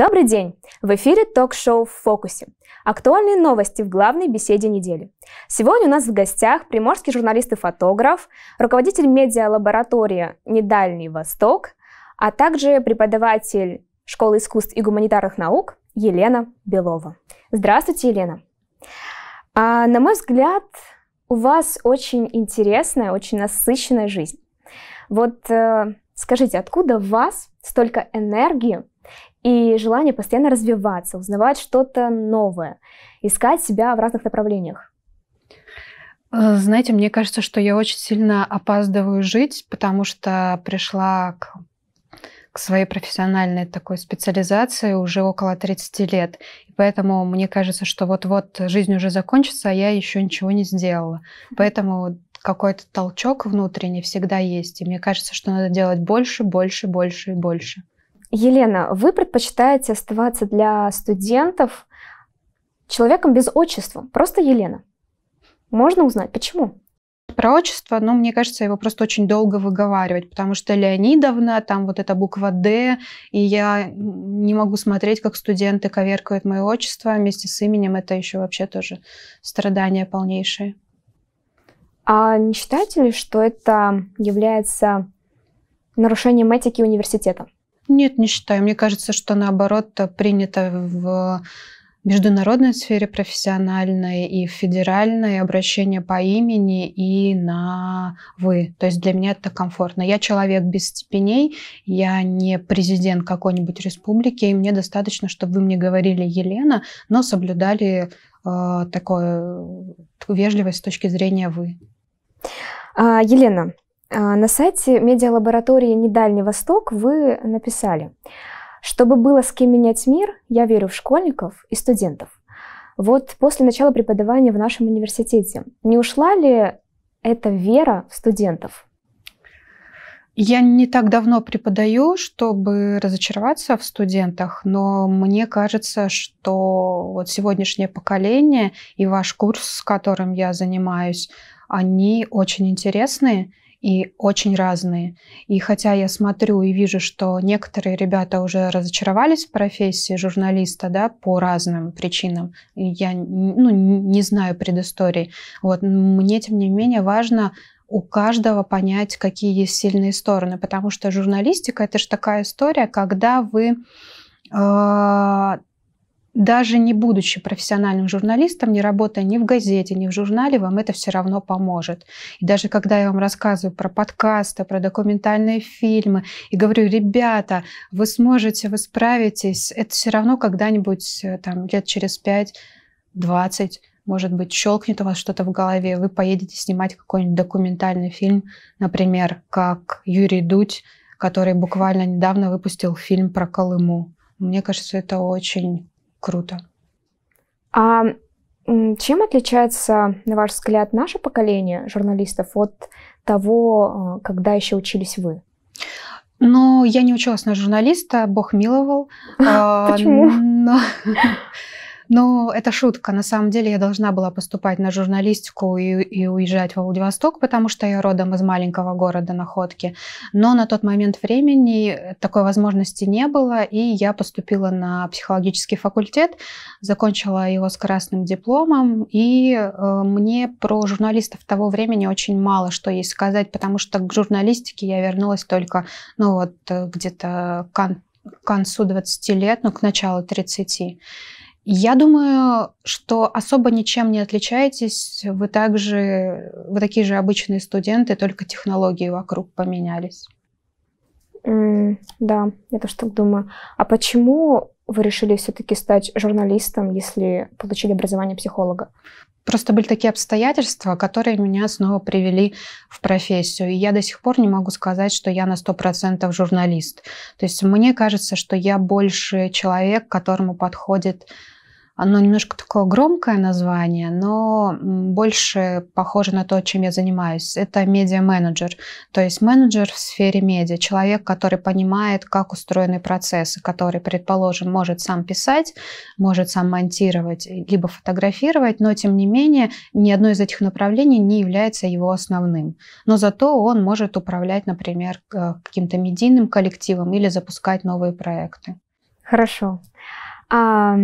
Добрый день! В эфире ток-шоу «В фокусе». Актуальные новости в главной беседе недели. Сегодня у нас в гостях приморский журналист и фотограф, руководитель медиалаборатории «Недальний Восток», а также преподаватель Школы искусств и гуманитарных наук Елена Белова. Здравствуйте, Елена! А, на мой взгляд, у вас очень интересная, очень насыщенная жизнь. Вот э, скажите, откуда у вас столько энергии и желание постоянно развиваться, узнавать что-то новое, искать себя в разных направлениях. Э, знаете, мне кажется, что я очень сильно опаздываю жить, потому что пришла к, к своей профессиональной такой специализации уже около 30 лет. И поэтому мне кажется, что вот-вот жизнь уже закончится, а я еще ничего не сделала. Поэтому какой-то толчок внутренний всегда есть. И мне кажется, что надо делать больше, больше, больше и больше. Елена, вы предпочитаете оставаться для студентов человеком без отчества, просто Елена. Можно узнать, почему? Про отчество, ну, мне кажется, его просто очень долго выговаривать, потому что Леонидовна, там вот эта буква «Д», и я не могу смотреть, как студенты коверкают мое отчество а вместе с именем. Это еще вообще тоже страдание полнейшее. А не считаете ли, что это является нарушением этики университета? Нет, не считаю. Мне кажется, что наоборот э, принято в международной сфере профессиональной и в федеральной обращение по имени и на «вы». То есть для меня это комфортно. Я человек без степеней, я не президент какой-нибудь республики, и мне достаточно, чтобы вы мне говорили «Елена», но соблюдали э, такое, такую э, вежливость с точки зрения «вы». А, Елена, а, на сайте медиалаборатории «Недальний Восток» вы написали, чтобы было с кем менять мир, я верю в школьников и студентов. Вот после начала преподавания в нашем университете, не ушла ли эта вера в студентов? Я не так давно преподаю, чтобы разочароваться в студентах, но мне кажется, что вот сегодняшнее поколение и ваш курс, с которым я занимаюсь, они очень интересные, и очень разные. И хотя я смотрю и вижу, что некоторые ребята уже разочаровались в профессии журналиста, да, по разным причинам, я ну, не знаю предыстории, вот, мне, тем не менее, важно у каждого понять, какие есть сильные стороны, потому что журналистика это же такая история, когда вы э, даже не будучи профессиональным журналистом, не работая ни в газете, ни в журнале, вам это все равно поможет. И даже когда я вам рассказываю про подкасты, про документальные фильмы, и говорю, ребята, вы сможете, вы справитесь, это все равно когда-нибудь э, там лет через 5-20 может быть, щелкнет у вас что-то в голове, вы поедете снимать какой-нибудь документальный фильм, например, как Юрий Дудь, который буквально недавно выпустил фильм про Колыму. Мне кажется, это очень Круто. А чем отличается, на ваш взгляд, наше поколение журналистов от того, э, когда еще учились вы? Ну, я не училась на журналиста, Бог миловал. А, Почему? Но это шутка. На самом деле я должна была поступать на журналистику и, и уезжать во Владивосток, потому что я родом из маленького города Находки. Но на тот момент времени э, такой возможности не было, и я поступила на психологический факультет, закончила его с красным дипломом, и э, мне про журналистов того времени очень мало что есть сказать, потому что к журналистике я вернулась только, ну вот, э, где-то к концу 20 лет, ну, к началу 30. Я думаю, что особо ничем не отличаетесь. Вы также, вы такие же обычные студенты, только технологии вокруг поменялись. Mm, да, я тоже так думаю. А почему вы решили все-таки стать журналистом, если получили образование психолога? Просто были такие обстоятельства, которые меня снова привели в профессию. И я до сих пор не могу сказать, что я на 100% журналист. То есть мне кажется, что я больше человек, которому подходит оно немножко такое громкое название, но больше похоже на то, чем я занимаюсь. Это медиа-менеджер, то есть менеджер в сфере медиа, человек, который понимает, как устроены процессы, который, предположим, может сам писать, может сам монтировать, э, либо фотографировать, но тем не менее ни одно из этих направлений не является его основным. Но зато он может управлять, например, э, каким-то медийным коллективом или запускать новые проекты. Хорошо. А,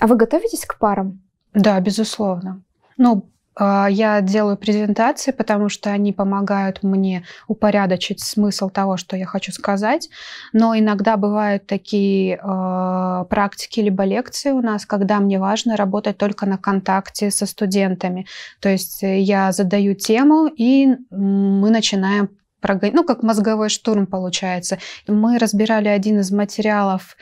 а вы готовитесь к парам? Да, безусловно. Ну, а, я делаю презентации, потому что они помогают мне упорядочить смысл того, что я хочу сказать. Но иногда бывают такие э, практики либо лекции у нас, когда мне важно работать только на контакте со студентами. То есть э, я задаю тему, и мы начинаем прогон... ну, как мозговой штурм получается. Мы разбирали один из материалов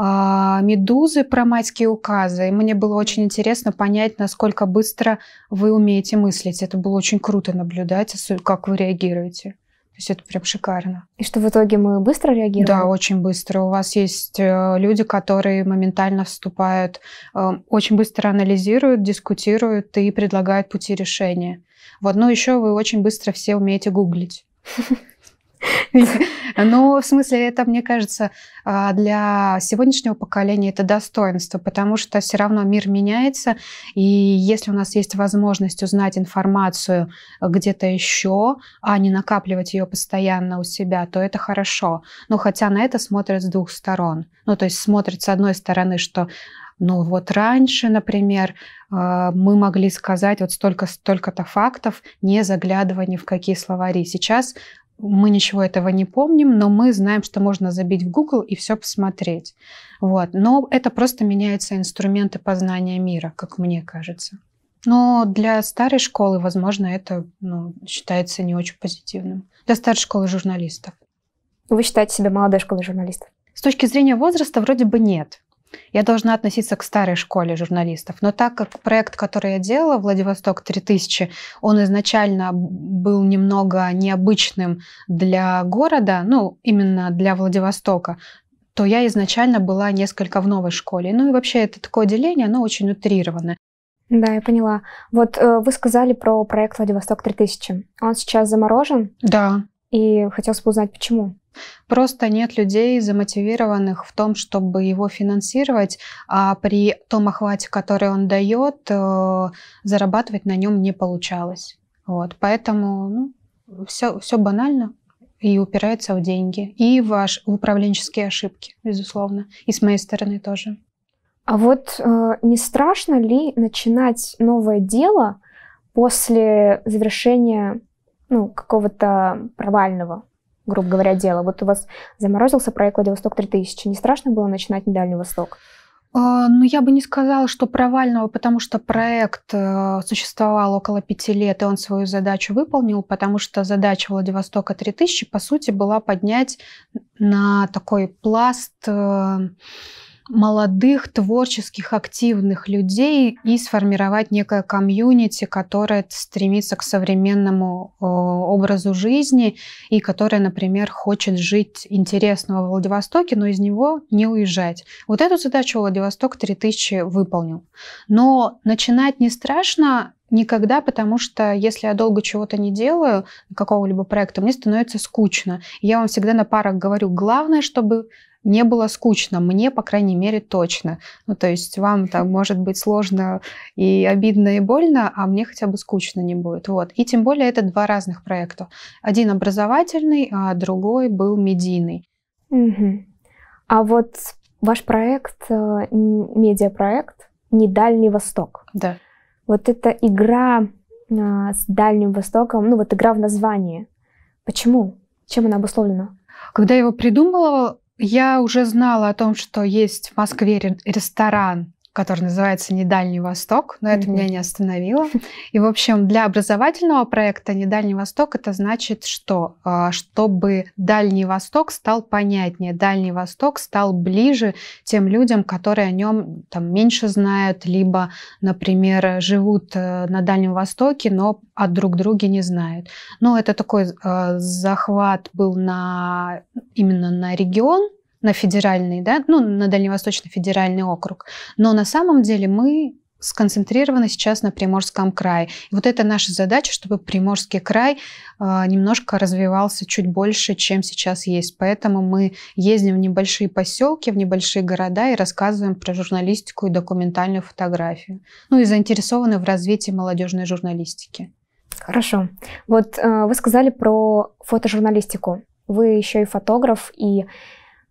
а, «Медузы» про майские указы. И мне было очень интересно понять, насколько быстро вы умеете мыслить. Это было очень круто наблюдать, как вы реагируете. То есть это прям шикарно. И что в итоге мы быстро реагируем? Да, очень быстро. У вас есть э, люди, которые моментально вступают, э, очень быстро анализируют, дискутируют и предлагают пути решения. Вот, но еще вы очень быстро все умеете гуглить. Ну, в смысле, это, мне кажется, а, для сегодняшнего поколения это достоинство, потому что все равно мир меняется, и если у нас есть возможность узнать информацию где-то еще, а не накапливать ее постоянно у себя, то это хорошо. Но ну, хотя на это смотрят с двух сторон. Ну, то есть смотрят с одной стороны, что ну вот раньше, например, а, мы могли сказать вот столько-столько-то фактов, не заглядывая ни в какие словари. Сейчас мы ничего этого не помним, но мы знаем, что можно забить в Google и все посмотреть. Вот. Но это просто меняются инструменты познания мира, как мне кажется. Но для старой школы, возможно, это ну, считается не очень позитивным. Для старой школы журналистов. Вы считаете себя молодой школой журналистов? С точки зрения возраста вроде бы нет. Я должна относиться к старой школе журналистов. Но так как проект, который я делала, «Владивосток 3000», он изначально был немного необычным для города, ну, именно для Владивостока, то я изначально была несколько в новой школе. Ну и вообще это такое деление, оно очень утрированное. Да, я поняла. Вот э, вы сказали про проект «Владивосток 3000». Он сейчас заморожен? Да. И хотелось бы узнать, почему. Просто нет людей, замотивированных в том, чтобы его финансировать, а при том охвате, который он дает, э, зарабатывать на нем не получалось. Вот, поэтому ну, все, все банально и упирается в деньги. И ваш, в управленческие ошибки, безусловно. И с моей стороны тоже. А вот э, не страшно ли начинать новое дело после завершения ну, какого-то провального грубо говоря, дело. Вот у вас заморозился проект «Владивосток 3000». Не страшно было начинать на Дальний Восток? А, ну, я бы не сказала, что провального, потому что проект э, существовал около пяти лет, и он свою задачу выполнил, потому что задача Владивостока 3000, по сути, была поднять на такой пласт э, молодых, творческих, активных людей и сформировать некое комьюнити, которое стремится к современному э, образу жизни и которое, например, хочет жить интересно во Владивостоке, но из него не уезжать. Вот эту задачу Владивосток 3000 выполнил. Но начинать не страшно, Никогда, потому что если я долго чего-то не делаю, какого-либо проекта, мне становится скучно. Я вам всегда на парах говорю, главное, чтобы не было скучно, мне, по крайней мере, точно. Ну, то есть вам там может быть сложно и обидно, и больно, а мне хотя бы скучно не будет. Вот. И тем более это два разных проекта. Один образовательный, а другой был медийный. Угу. А вот ваш проект, э, медиапроект «Не Дальний Восток». Да. Вот эта игра а, с Дальним Востоком, ну вот игра в названии. Почему? Чем она обусловлена? Когда я его придумывала я уже знала о том, что есть в Москве ресторан который называется «Недальний Восток», но это mm-hmm. меня не остановило. И, в общем, для образовательного проекта «Недальний Восток» это значит, что а, чтобы Дальний Восток стал понятнее, Дальний Восток стал ближе тем людям, которые о нем там меньше знают, либо, например, живут э, на Дальнем Востоке, но о друг друге не знают. Но ну, это такой а, захват был на именно на регион, на федеральный, да, ну, на Дальневосточно федеральный округ. Но на самом деле мы сконцентрированы сейчас на Приморском крае. И вот это наша задача, чтобы Приморский край э, немножко развивался чуть больше, чем сейчас есть. Поэтому мы ездим в небольшие поселки, в небольшие города и рассказываем про журналистику и документальную фотографию. Ну и заинтересованы в развитии молодежной журналистики. Хорошо. Вот э, вы сказали про фотожурналистику. Вы еще и фотограф, и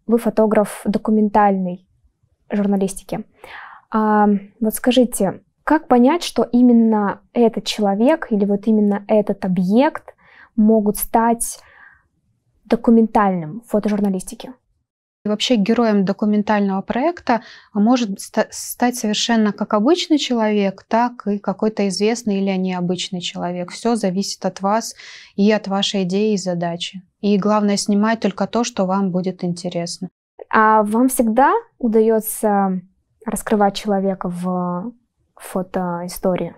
вы фотограф документальной журналистики. А, вот скажите, как понять, что именно этот человек или вот именно этот объект могут стать документальным в фотожурналистике? вообще героем документального проекта а, может стать совершенно как обычный человек, так и какой-то известный или необычный человек. Все зависит от вас и от вашей идеи и задачи. И главное снимать только то, что вам будет интересно. А вам всегда удается раскрывать человека в фотоистории?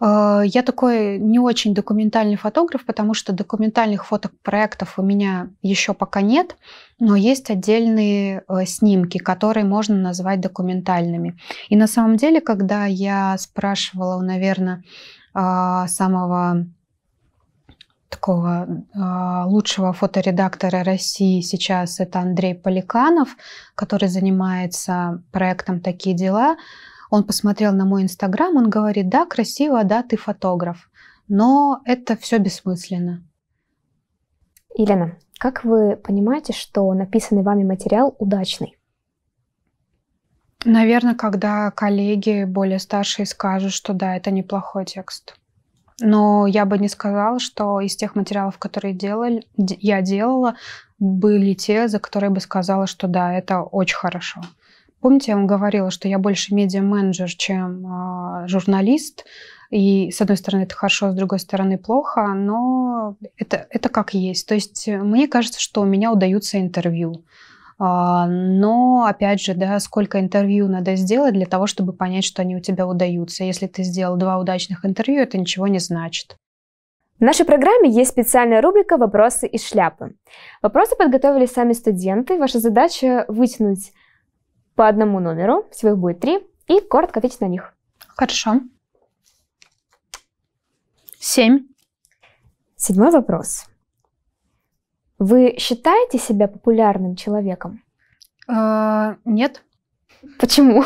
Э, я такой не очень документальный фотограф, потому что документальных фотопроектов у меня еще пока нет, но есть отдельные э, снимки, которые можно назвать документальными. И на самом деле, когда я спрашивала, наверное, а, самого такого а, лучшего фоторедактора России сейчас это Андрей Поликанов, который занимается проектом «Такие дела». Он посмотрел на мой инстаграм, он говорит, да, красиво, да, ты фотограф. Но это все бессмысленно. Елена, как вы понимаете, что написанный вами материал удачный? Наверное, когда коллеги более старшие скажут, что да, это неплохой текст. Но я бы не сказала, что из тех материалов, которые делали, я делала, были те, за которые бы сказала, что да, это очень хорошо. Помните, я вам говорила, что я больше медиа-менеджер, чем э, журналист. И с одной стороны это хорошо, с другой стороны плохо, но это, это как есть. То есть э, мне кажется, что у меня удаются интервью. А, но, опять же, да, сколько интервью надо сделать для того, чтобы понять, что они у тебя удаются. Если ты сделал два удачных интервью, это ничего не значит. В нашей программе есть специальная рубрика «Вопросы из шляпы». Вопросы подготовили сами студенты. Ваша задача – вытянуть по одному номеру, всего их будет три, и коротко ответить на них. Хорошо. Семь. Седьмой вопрос. Вы считаете себя популярным человеком? Э, нет. Почему?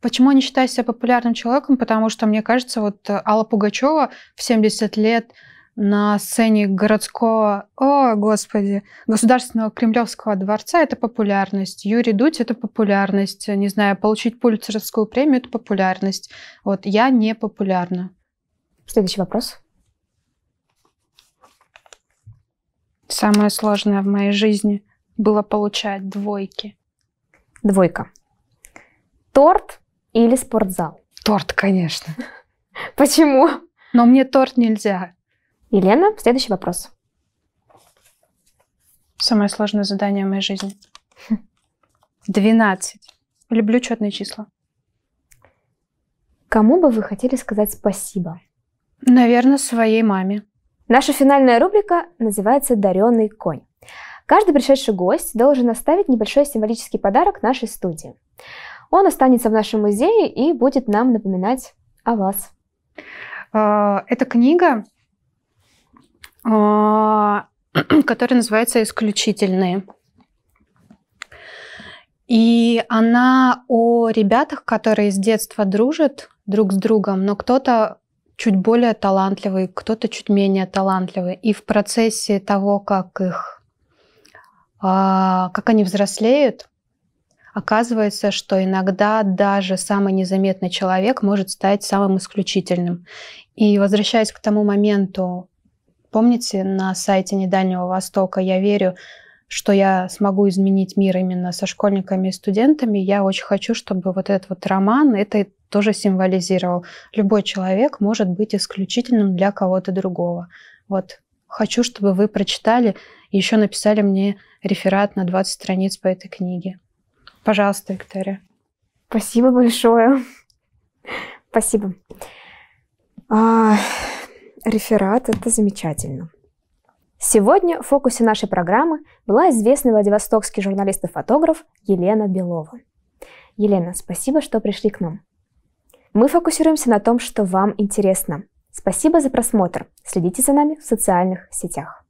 Почему я не считаю себя популярным человеком? Потому что, мне кажется, вот Алла Пугачева в 70 лет на сцене городского, о, господи, государственного кремлевского дворца – это популярность. Юрий Дудь – это популярность. Не знаю, получить пульцеровскую премию – это популярность. Вот я не популярна. Следующий вопрос. Самое сложное в моей жизни было получать двойки. Двойка. Торт или спортзал? Торт, конечно. Почему? Но мне торт нельзя. Елена, следующий вопрос. Самое сложное задание в моей жизни. 12. Люблю четные числа. Кому бы вы хотели сказать спасибо? Наверное, своей маме. Наша финальная рубрика называется «Даренный конь». Каждый пришедший гость должен оставить небольшой символический подарок нашей студии. Он останется в нашем музее и будет нам напоминать о вас. А, эта книга а, который называется «Исключительные». И она о ребятах, которые с детства дружат друг с другом, но кто-то чуть более талантливый, кто-то чуть менее талантливый. И в процессе того, как их, а, как они взрослеют, оказывается, что иногда даже самый незаметный человек может стать самым исключительным. И возвращаясь к тому моменту, Помните, на сайте Недальнего Востока «Я верю», что я смогу изменить мир именно со школьниками и студентами, я очень хочу, чтобы вот этот вот роман это тоже символизировал. Любой человек может быть исключительным для кого-то другого. Вот хочу, чтобы вы прочитали и еще написали мне реферат на 20 страниц по этой книге. Пожалуйста, Виктория. Спасибо большое. Спасибо. А, Реферат – это замечательно. Сегодня в фокусе нашей программы была известный владивостокский журналист и фотограф Елена Белова. Елена, спасибо, что пришли к нам. Мы фокусируемся на том, что вам интересно. Спасибо за просмотр. Следите за нами в социальных сетях.